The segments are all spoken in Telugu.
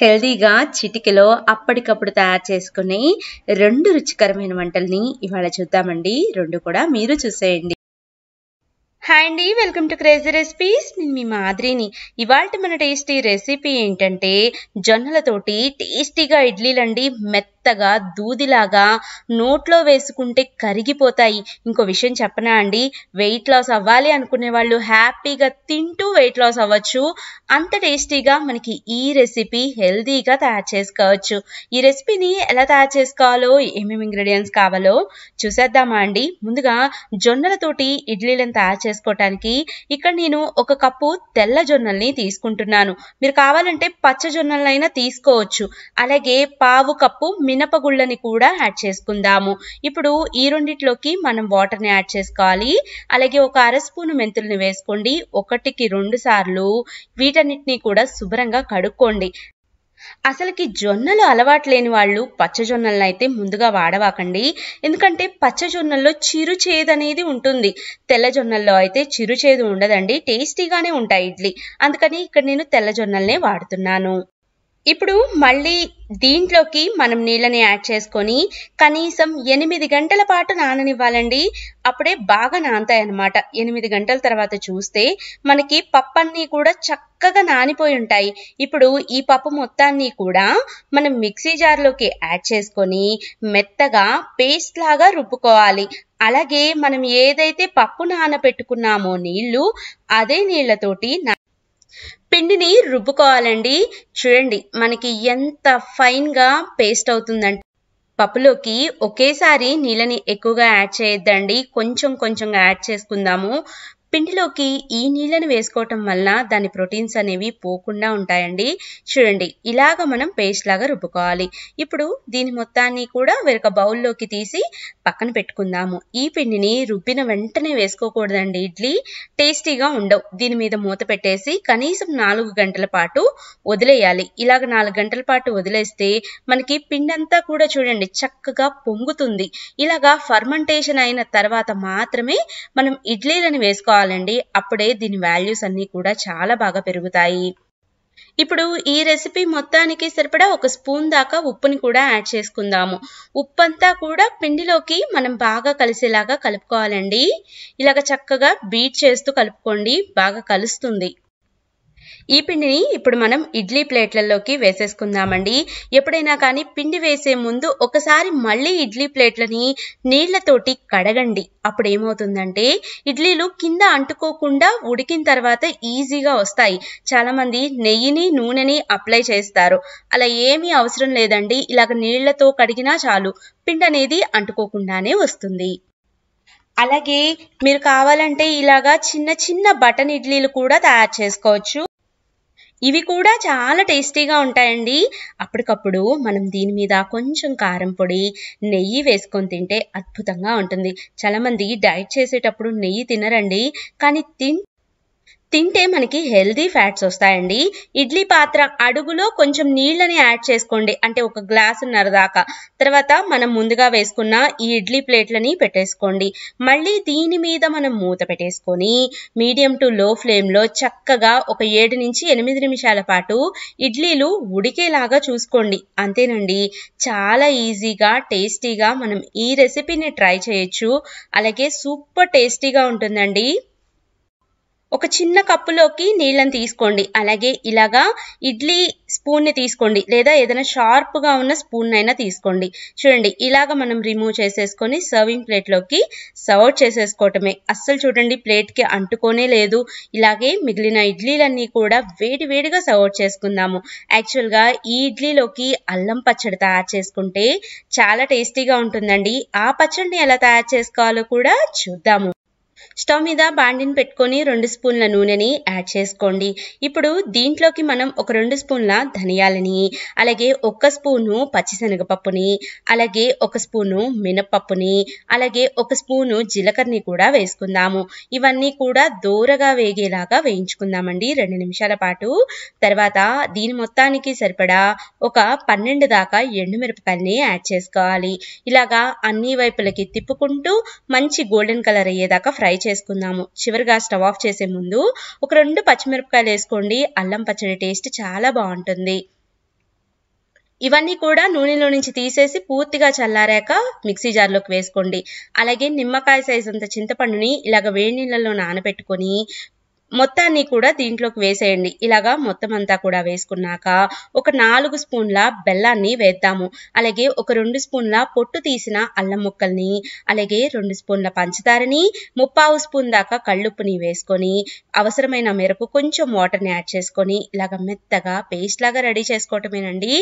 హెల్దీగా చిటికలో అప్పటికప్పుడు తయారు చేసుకుని రెండు రుచికరమైన వంటల్ని ఇవాళ చూద్దామండి రెండు కూడా మీరు చూసేయండి హాయ్ అండి వెల్కమ్ టు క్రేజీ రెసిపీస్ నేను మీ మాదిరిని ఇవాళ మన టేస్టీ రెసిపీ ఏంటంటే జొన్నలతోటి టేస్టీగా ఇడ్లీలండి మెత్త మెత్తగా దూదిలాగా నోట్లో వేసుకుంటే కరిగిపోతాయి ఇంకో విషయం చెప్పనా అండి వెయిట్ లాస్ అవ్వాలి అనుకునే వాళ్ళు హ్యాపీగా తింటూ వెయిట్ లాస్ అవ్వచ్చు అంత టేస్టీగా మనకి ఈ రెసిపీ హెల్దీగా తయారు చేసుకోవచ్చు ఈ రెసిపీని ఎలా తయారు చేసుకోవాలో ఏమేమి ఇంగ్రీడియంట్స్ కావాలో చూసేద్దామా అండి ముందుగా జొన్నలతోటి ఇడ్లీలను తయారు చేసుకోవటానికి ఇక్కడ నేను ఒక కప్పు తెల్ల జొన్నల్ని తీసుకుంటున్నాను మీరు కావాలంటే పచ్చ జొన్నలైనా తీసుకోవచ్చు అలాగే పావు కప్పు మినపగుళ్ళని కూడా యాడ్ చేసుకుందాము ఇప్పుడు ఈ రెండిట్లోకి మనం వాటర్ని యాడ్ చేసుకోవాలి అలాగే ఒక అర స్పూన్ మెంతుల్ని వేసుకోండి ఒకటికి రెండు సార్లు వీటన్నిటిని కూడా శుభ్రంగా కడుక్కోండి అసలుకి జొన్నలు అలవాటు లేని వాళ్ళు పచ్చజొన్నలను అయితే ముందుగా వాడవాకండి ఎందుకంటే పచ్చజొన్నల్లో చిరుచేదు అనేది ఉంటుంది తెల్ల జొన్నల్లో అయితే చిరుచేదు ఉండదండి టేస్టీగానే ఉంటాయి ఇడ్లీ అందుకని ఇక్కడ నేను తెల్ల జొన్నలనే వాడుతున్నాను ఇప్పుడు మళ్ళీ దీంట్లోకి మనం నీళ్ళని యాడ్ చేసుకొని కనీసం ఎనిమిది గంటల పాటు నాననివ్వాలండి అప్పుడే బాగా నానతాయి అనమాట ఎనిమిది గంటల తర్వాత చూస్తే మనకి పప్పు అన్నీ కూడా చక్కగా నానిపోయి ఉంటాయి ఇప్పుడు ఈ పప్పు మొత్తాన్ని కూడా మనం మిక్సీ జార్లోకి యాడ్ చేసుకొని మెత్తగా పేస్ట్ లాగా రుబ్బుకోవాలి అలాగే మనం ఏదైతే పప్పు నానబెట్టుకున్నామో నీళ్లు అదే నీళ్లతోటి పిండిని రుబ్బుకోవాలండి చూడండి మనకి ఎంత ఫైన్గా పేస్ట్ అవుతుందంటే పప్పులోకి ఒకేసారి నీళ్ళని ఎక్కువగా యాడ్ చేయొద్దండి కొంచెం కొంచెంగా యాడ్ చేసుకుందాము పిండిలోకి ఈ నీళ్ళని వేసుకోవటం వల్ల దాని ప్రోటీన్స్ అనేవి పోకుండా ఉంటాయండి చూడండి ఇలాగ మనం పేస్ట్ లాగా రుబ్బుకోవాలి ఇప్పుడు దీని మొత్తాన్ని కూడా వేరొక బౌల్లోకి తీసి పక్కన పెట్టుకుందాము ఈ పిండిని రుబ్బిన వెంటనే వేసుకోకూడదండి ఇడ్లీ టేస్టీగా ఉండవు దీని మీద మూత పెట్టేసి కనీసం నాలుగు గంటల పాటు వదిలేయాలి ఇలాగ నాలుగు గంటల పాటు వదిలేస్తే మనకి పిండంతా కూడా చూడండి చక్కగా పొంగుతుంది ఇలాగా ఫర్మంటేషన్ అయిన తర్వాత మాత్రమే మనం ఇడ్లీలను వేసుకోవాలి చేసుకోవాలండి అప్పుడే దీని వాల్యూస్ అన్నీ కూడా చాలా బాగా పెరుగుతాయి ఇప్పుడు ఈ రెసిపీ మొత్తానికి సరిపడా ఒక స్పూన్ దాకా ఉప్పుని కూడా యాడ్ చేసుకుందాము అంతా కూడా పిండిలోకి మనం బాగా కలిసేలాగా కలుపుకోవాలండి ఇలాగ చక్కగా బీట్ చేస్తూ కలుపుకోండి బాగా కలుస్తుంది ఈ పిండిని ఇప్పుడు మనం ఇడ్లీ ప్లేట్లలోకి వేసేసుకుందామండి ఎప్పుడైనా కానీ పిండి వేసే ముందు ఒకసారి మళ్ళీ ఇడ్లీ ప్లేట్లని నీళ్లతోటి కడగండి అప్పుడు ఏమవుతుందంటే ఇడ్లీలు కింద అంటుకోకుండా ఉడికిన తర్వాత ఈజీగా వస్తాయి చాలా మంది నెయ్యిని నూనెని అప్లై చేస్తారు అలా ఏమీ అవసరం లేదండి ఇలాగ నీళ్లతో కడిగినా చాలు పిండి అనేది అంటుకోకుండానే వస్తుంది అలాగే మీరు కావాలంటే ఇలాగా చిన్న చిన్న బటన్ ఇడ్లీలు కూడా తయారు చేసుకోవచ్చు ఇవి కూడా చాలా టేస్టీగా ఉంటాయండి అప్పటికప్పుడు మనం దీని మీద కొంచెం కారం పొడి నెయ్యి వేసుకొని తింటే అద్భుతంగా ఉంటుంది చాలామంది డైట్ చేసేటప్పుడు నెయ్యి తినరండి కానీ తిన్ తింటే మనకి హెల్దీ ఫ్యాట్స్ వస్తాయండి ఇడ్లీ పాత్ర అడుగులో కొంచెం నీళ్ళని యాడ్ చేసుకోండి అంటే ఒక గ్లాసున్నర దాకా తర్వాత మనం ముందుగా వేసుకున్న ఈ ఇడ్లీ ప్లేట్లని పెట్టేసుకోండి మళ్ళీ దీని మీద మనం మూత పెట్టేసుకొని మీడియం టు లో ఫ్లేమ్లో చక్కగా ఒక ఏడు నుంచి ఎనిమిది నిమిషాల పాటు ఇడ్లీలు ఉడికేలాగా చూసుకోండి అంతేనండి చాలా ఈజీగా టేస్టీగా మనం ఈ రెసిపీని ట్రై చేయొచ్చు అలాగే సూపర్ టేస్టీగా ఉంటుందండి ఒక చిన్న కప్పులోకి నీళ్ళని తీసుకోండి అలాగే ఇలాగా ఇడ్లీ స్పూన్ని తీసుకోండి లేదా ఏదైనా షార్ప్గా ఉన్న స్పూన్ అయినా తీసుకోండి చూడండి ఇలాగ మనం రిమూవ్ చేసేసుకొని సర్వింగ్ ప్లేట్లోకి సర్వ్ చేసేసుకోవటమే అస్సలు చూడండి ప్లేట్కి అంటుకోనే లేదు ఇలాగే మిగిలిన ఇడ్లీలన్నీ కూడా వేడి వేడిగా సర్వ్ చేసుకుందాము యాక్చువల్గా ఈ ఇడ్లీలోకి అల్లం పచ్చడి తయారు చేసుకుంటే చాలా టేస్టీగా ఉంటుందండి ఆ పచ్చడిని ఎలా తయారు చేసుకోవాలో కూడా చూద్దాము స్టవ్ మీద బాండిన్ పెట్టుకొని రెండు స్పూన్ల నూనెని యాడ్ చేసుకోండి ఇప్పుడు దీంట్లోకి మనం ఒక రెండు స్పూన్ల ధనియాలని అలాగే ఒక స్పూను పచ్చిశనగపప్పుని అలాగే ఒక స్పూను మినప్పప్పుని అలాగే ఒక స్పూను జీలకర్రని కూడా వేసుకుందాము ఇవన్నీ కూడా దూరగా వేగేలాగా వేయించుకుందామండి రెండు నిమిషాల పాటు తర్వాత దీని మొత్తానికి సరిపడా ఒక పన్నెండు దాకా ఎండుమిరపకాయల్ని యాడ్ చేసుకోవాలి ఇలాగా అన్ని వైపులకి తిప్పుకుంటూ మంచి గోల్డెన్ కలర్ అయ్యేదాకా ఫ్రై ఫ్రై చేసుకుందాము చివరిగా స్టవ్ ఆఫ్ చేసే ముందు ఒక రెండు పచ్చిమిరపకాయలు వేసుకోండి అల్లం పచ్చడి టేస్ట్ చాలా బాగుంటుంది ఇవన్నీ కూడా నూనెలో నుంచి తీసేసి పూర్తిగా చల్లారాక మిక్సీ జార్లోకి వేసుకోండి అలాగే నిమ్మకాయ సైజ్ అంత చింతపండుని ఇలాగ వేడి నీళ్ళలో నానబెట్టుకొని మొత్తాన్ని కూడా దీంట్లోకి వేసేయండి ఇలాగా మొత్తం అంతా కూడా వేసుకున్నాక ఒక నాలుగు స్పూన్ల బెల్లాన్ని వేద్దాము అలాగే ఒక రెండు స్పూన్ల పొట్టు తీసిన అల్లం ముక్కల్ని అలాగే రెండు స్పూన్ల పంచదారని ముప్పావు స్పూన్ దాకా కళ్ళుప్పుని వేసుకొని అవసరమైన మేరకు కొంచెం వాటర్ని యాడ్ చేసుకొని ఇలాగ మెత్తగా పేస్ట్ లాగా రెడీ చేసుకోవటమేనండి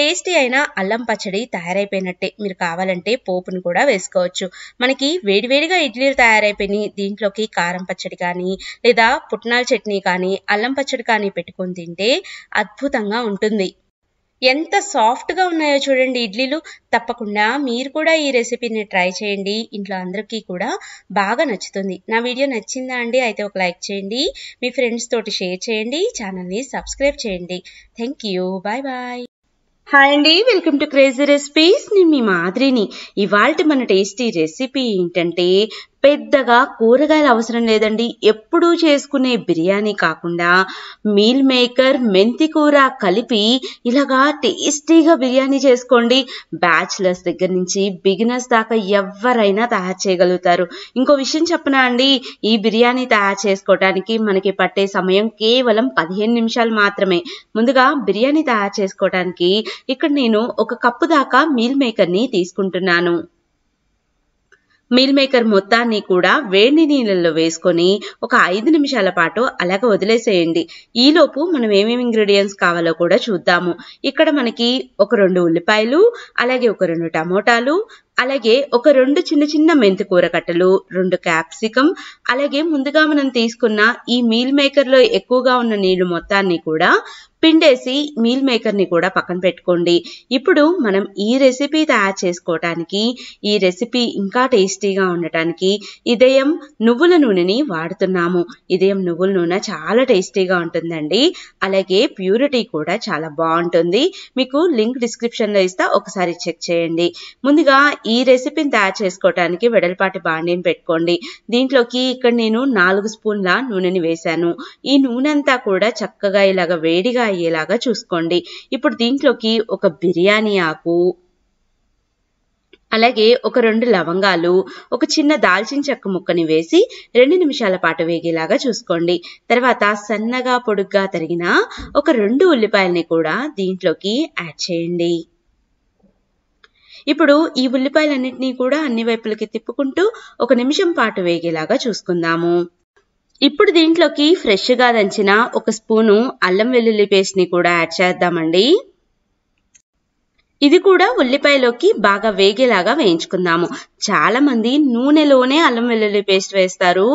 టేస్టీ అయిన అల్లం పచ్చడి తయారైపోయినట్టే మీరు కావాలంటే పోపును కూడా వేసుకోవచ్చు మనకి వేడివేడిగా ఇడ్లీలు తయారైపోయినాయి దీంట్లోకి కారం పచ్చడి కానీ లేదా పుట్నాల చట్నీ కానీ అల్లం పచ్చడి కానీ పెట్టుకొని తింటే అద్భుతంగా ఉంటుంది ఎంత సాఫ్ట్గా ఉన్నాయో చూడండి ఇడ్లీలు తప్పకుండా మీరు కూడా ఈ రెసిపీని ట్రై చేయండి ఇంట్లో అందరికీ కూడా బాగా నచ్చుతుంది నా వీడియో నచ్చిందా అండి అయితే ఒక లైక్ చేయండి మీ ఫ్రెండ్స్ తోటి షేర్ చేయండి ఛానల్ని సబ్స్క్రైబ్ చేయండి thank you bye bye hi అండి వెల్కమ్ టు క్రేజీ రెసిపీస్ నేను మీ మాదిరిని ఇవాళ మన టేస్టీ రెసిపీ ఏంటంటే పెద్దగా కూరగాయలు అవసరం లేదండి ఎప్పుడూ చేసుకునే బిర్యానీ కాకుండా మీల్ మేకర్ మెంతి కూర కలిపి ఇలాగా టేస్టీగా బిర్యానీ చేసుకోండి బ్యాచిలర్స్ దగ్గర నుంచి బిగినర్స్ దాకా ఎవరైనా తయారు చేయగలుగుతారు ఇంకో విషయం చెప్పనా అండి ఈ బిర్యానీ తయారు చేసుకోవడానికి మనకి పట్టే సమయం కేవలం పదిహేను నిమిషాలు మాత్రమే ముందుగా బిర్యానీ తయారు చేసుకోవడానికి ఇక్కడ నేను ఒక కప్పు దాకా మీల్ మేకర్ని తీసుకుంటున్నాను మీల్ మేకర్ మొత్తాన్ని కూడా వేడి నీళ్ళల్లో వేసుకొని ఒక ఐదు నిమిషాల పాటు అలాగ వదిలేసేయండి ఈలోపు మనం ఏమేమి ఇంగ్రీడియంట్స్ కావాలో కూడా చూద్దాము ఇక్కడ మనకి ఒక రెండు ఉల్లిపాయలు అలాగే ఒక రెండు టమోటాలు అలాగే ఒక రెండు చిన్న చిన్న మెంతి కూరకట్టలు రెండు క్యాప్సికం అలాగే ముందుగా మనం తీసుకున్న ఈ మీల్ మేకర్లో ఎక్కువగా ఉన్న నీళ్లు మొత్తాన్ని కూడా పిండేసి మీల్ మేకర్ని కూడా పక్కన పెట్టుకోండి ఇప్పుడు మనం ఈ రెసిపీ తయారు చేసుకోవటానికి ఈ రెసిపీ ఇంకా టేస్టీగా ఉండటానికి ఇదయం నువ్వుల నూనెని వాడుతున్నాము ఇదయం నువ్వుల నూనె చాలా టేస్టీగా ఉంటుందండి అలాగే ప్యూరిటీ కూడా చాలా బాగుంటుంది మీకు లింక్ డిస్క్రిప్షన్లో ఇస్తా ఒకసారి చెక్ చేయండి ముందుగా ఈ రెసిపీని తయారు చేసుకోవటానికి వెడల్పాటి బాండీని పెట్టుకోండి దీంట్లోకి ఇక్కడ నేను నాలుగు స్పూన్ల నూనెని వేశాను ఈ నూనె అంతా కూడా చక్కగా ఇలాగ వేడిగా అయ్యేలాగా చూసుకోండి ఇప్పుడు దీంట్లోకి ఒక బిర్యానీ ఆకు అలాగే ఒక రెండు లవంగాలు ఒక చిన్న దాల్చిన చెక్క ముక్కని వేసి రెండు నిమిషాల పాటు వేగేలాగా చూసుకోండి తర్వాత సన్నగా పొడుగ్గా తరిగిన ఒక రెండు ఉల్లిపాయల్ని కూడా దీంట్లోకి యాడ్ చేయండి ఇప్పుడు ఈ ఉల్లిపాయలన్నింటినీ కూడా అన్ని వైపులకి తిప్పుకుంటూ ఒక నిమిషం పాటు వేగేలాగా చూసుకుందాము ఇప్పుడు దీంట్లోకి ఫ్రెష్గా దంచిన ఒక స్పూను అల్లం వెల్లుల్లి పేస్ట్ని కూడా యాడ్ చేద్దామండి ఇది కూడా ఉల్లిపాయలోకి బాగా వేగేలాగా వేయించుకుందాము చాలా మంది నూనెలోనే అల్లం వెల్లుల్లి పేస్ట్ వేస్తారు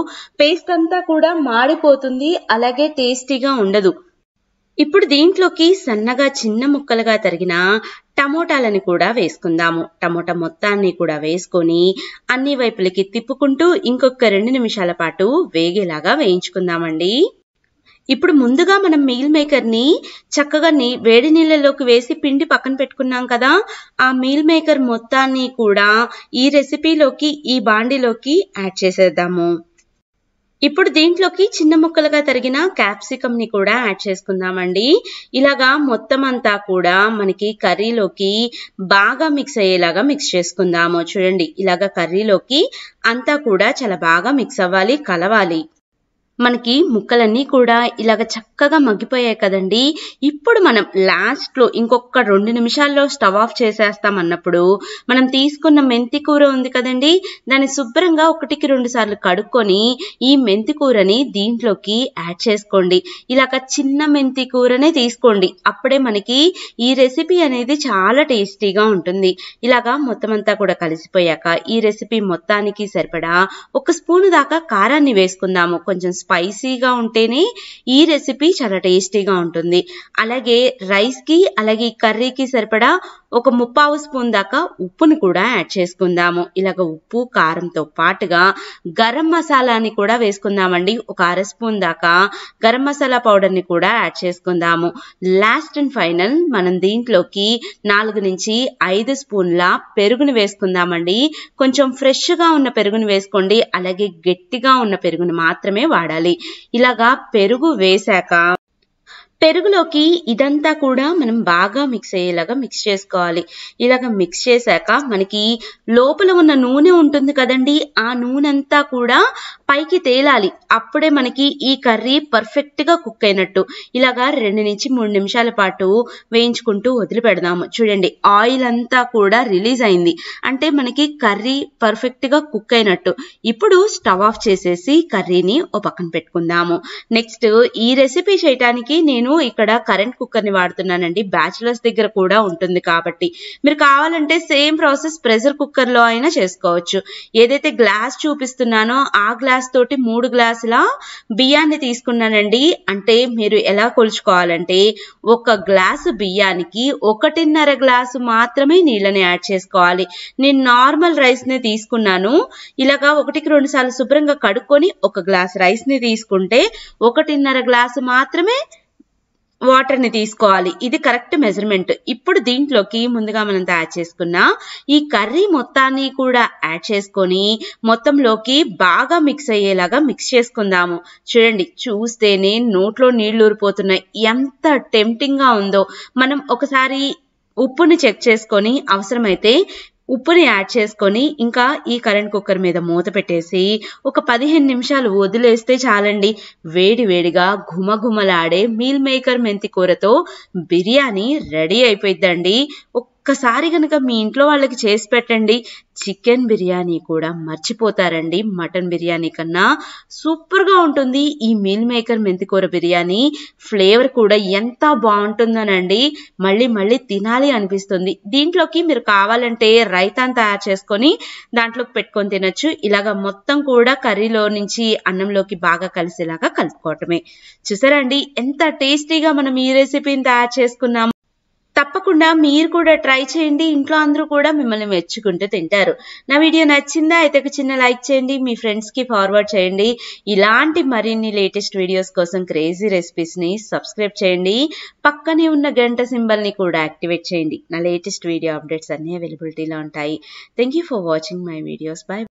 పేస్ట్ అంతా కూడా మాడిపోతుంది అలాగే టేస్టీగా ఉండదు ఇప్పుడు దీంట్లోకి సన్నగా చిన్న ముక్కలుగా తరిగిన టమోటాలని కూడా వేసుకుందాము టమోటా మొత్తాన్ని కూడా వేసుకొని అన్ని వైపులకి తిప్పుకుంటూ ఇంకొక రెండు నిమిషాల పాటు వేగేలాగా వేయించుకుందామండి ఇప్పుడు ముందుగా మనం మీల్ మేకర్ ని చక్కగా నీ వేడి నీళ్ళలోకి వేసి పిండి పక్కన పెట్టుకున్నాం కదా ఆ మీల్ మేకర్ మొత్తాన్ని కూడా ఈ రెసిపీలోకి ఈ బాండిలోకి యాడ్ చేసేద్దాము ఇప్పుడు దీంట్లోకి చిన్న ముక్కలుగా తరిగిన క్యాప్సికమ్ ని కూడా యాడ్ చేసుకుందామండి ఇలాగా మొత్తం అంతా కూడా మనకి కర్రీలోకి బాగా మిక్స్ అయ్యేలాగా మిక్స్ చేసుకుందాము చూడండి ఇలాగ కర్రీలోకి అంతా కూడా చాలా బాగా మిక్స్ అవ్వాలి కలవాలి మనకి ముక్కలన్నీ కూడా ఇలాగ చక్కగా మగ్గిపోయాయి కదండి ఇప్పుడు మనం లాస్ట్లో ఇంకొక రెండు నిమిషాల్లో స్టవ్ ఆఫ్ చేసేస్తాం అన్నప్పుడు మనం తీసుకున్న మెంతి కూర ఉంది కదండి దాన్ని శుభ్రంగా ఒకటికి రెండు సార్లు కడుక్కొని ఈ మెంతి కూరని దీంట్లోకి యాడ్ చేసుకోండి ఇలాగ చిన్న మెంతి కూరనే తీసుకోండి అప్పుడే మనకి ఈ రెసిపీ అనేది చాలా టేస్టీగా ఉంటుంది ఇలాగా మొత్తం అంతా కూడా కలిసిపోయాక ఈ రెసిపీ మొత్తానికి సరిపడా ఒక స్పూన్ దాకా కారాన్ని వేసుకుందాము కొంచెం స్పైసీగా ఉంటేనే ఈ రెసిపీ చాలా టేస్టీగా ఉంటుంది అలాగే రైస్కి అలాగే కర్రీకి సరిపడా ఒక ముప్పావు స్పూన్ దాకా ఉప్పుని కూడా యాడ్ చేసుకుందాము ఇలాగ ఉప్పు కారంతో పాటుగా గరం మసాలాని కూడా వేసుకుందామండి ఒక అర స్పూన్ దాకా గరం మసాలా పౌడర్ని కూడా యాడ్ చేసుకుందాము లాస్ట్ అండ్ ఫైనల్ మనం దీంట్లోకి నాలుగు నుంచి ఐదు స్పూన్ల పెరుగుని వేసుకుందామండి కొంచెం ఫ్రెష్గా ఉన్న పెరుగుని వేసుకోండి అలాగే గట్టిగా ఉన్న పెరుగుని మాత్రమే వాడాలి ఇలాగా పెరుగు వేశాక పెరుగులోకి ఇదంతా కూడా మనం బాగా మిక్స్ అయ్యేలాగా మిక్స్ చేసుకోవాలి ఇలాగ మిక్స్ చేశాక మనకి లోపల ఉన్న నూనె ఉంటుంది కదండి ఆ నూనె అంతా కూడా పైకి తేలాలి అప్పుడే మనకి ఈ కర్రీ పర్ఫెక్ట్ గా కుక్ అయినట్టు ఇలాగా రెండు నుంచి మూడు నిమిషాల పాటు వేయించుకుంటూ వదిలిపెడదాము చూడండి ఆయిల్ అంతా కూడా రిలీజ్ అయింది అంటే మనకి కర్రీ పర్ఫెక్ట్ గా కుక్ అయినట్టు ఇప్పుడు స్టవ్ ఆఫ్ చేసేసి కర్రీని ఓ పక్కన పెట్టుకుందాము నెక్స్ట్ ఈ రెసిపీ చేయటానికి నేను ఇక్కడ కరెంట్ కుక్కర్ ని వాడుతున్నానండి బ్యాచిలర్స్ దగ్గర కూడా ఉంటుంది కాబట్టి మీరు కావాలంటే సేమ్ ప్రాసెస్ ప్రెషర్ లో అయినా చేసుకోవచ్చు ఏదైతే గ్లాస్ చూపిస్తున్నానో ఆ గ్లాస్ గ్లాస్ తోటి మూడు గ్లాసుల బియ్యాన్ని తీసుకున్నానండి అంటే మీరు ఎలా కొలుచుకోవాలంటే ఒక గ్లాసు బియ్యానికి ఒకటిన్నర గ్లాసు మాత్రమే నీళ్ళని యాడ్ చేసుకోవాలి నేను నార్మల్ రైస్ని తీసుకున్నాను ఇలాగా ఒకటికి రెండు సార్లు శుభ్రంగా కడుక్కొని ఒక గ్లాస్ రైస్ని తీసుకుంటే ఒకటిన్నర గ్లాసు మాత్రమే వాటర్ ని తీసుకోవాలి ఇది కరెక్ట్ మెజర్మెంట్ ఇప్పుడు దీంట్లోకి ముందుగా మనం తయారు చేసుకున్న ఈ కర్రీ మొత్తాన్ని కూడా యాడ్ చేసుకొని మొత్తంలోకి బాగా మిక్స్ అయ్యేలాగా మిక్స్ చేసుకుందాము చూడండి చూస్తేనే నోట్లో నీళ్లు ఊరిపోతున్నాయి ఎంత టెంప్టింగ్ గా ఉందో మనం ఒకసారి ఉప్పుని చెక్ చేసుకొని అవసరమైతే ఉప్పుని యాడ్ చేసుకొని ఇంకా ఈ కరెంట్ కుక్కర్ మీద మూత పెట్టేసి ఒక పదిహేను నిమిషాలు వదిలేస్తే చాలండి వేడి వేడిగా ఘుమఘుమలాడే మీల్ మేకర్ మెంతి కూరతో బిర్యానీ రెడీ ఒక ఒక్కసారి కనుక మీ ఇంట్లో వాళ్ళకి చేసి పెట్టండి చికెన్ బిర్యానీ కూడా మర్చిపోతారండి మటన్ బిర్యానీ కన్నా సూపర్గా ఉంటుంది ఈ మీల్ మేకర్ మెంతికూర బిర్యానీ ఫ్లేవర్ కూడా ఎంత బాగుంటుందనండి మళ్ళీ మళ్ళీ తినాలి అనిపిస్తుంది దీంట్లోకి మీరు కావాలంటే రైతాన్ తయారు చేసుకొని దాంట్లోకి పెట్టుకొని తినచ్చు ఇలాగ మొత్తం కూడా కర్రీలో నుంచి అన్నంలోకి బాగా కలిసేలాగా కలుపుకోవటమే చూసారండి ఎంత టేస్టీగా మనం ఈ రెసిపీని తయారు చేసుకున్నాం తప్పకుండా మీరు కూడా ట్రై చేయండి ఇంట్లో అందరూ కూడా మిమ్మల్ని మెచ్చుకుంటూ తింటారు నా వీడియో నచ్చిందా అయితే ఒక చిన్న లైక్ చేయండి మీ ఫ్రెండ్స్కి ఫార్వర్డ్ చేయండి ఇలాంటి మరిన్ని లేటెస్ట్ వీడియోస్ కోసం క్రేజీ రెసిపీస్ని సబ్స్క్రైబ్ చేయండి పక్కనే ఉన్న గంట సింబల్ని కూడా యాక్టివేట్ చేయండి నా లేటెస్ట్ వీడియో అప్డేట్స్ అన్నీ అవైలబిలిటీలో ఉంటాయి thank for watching my videos bye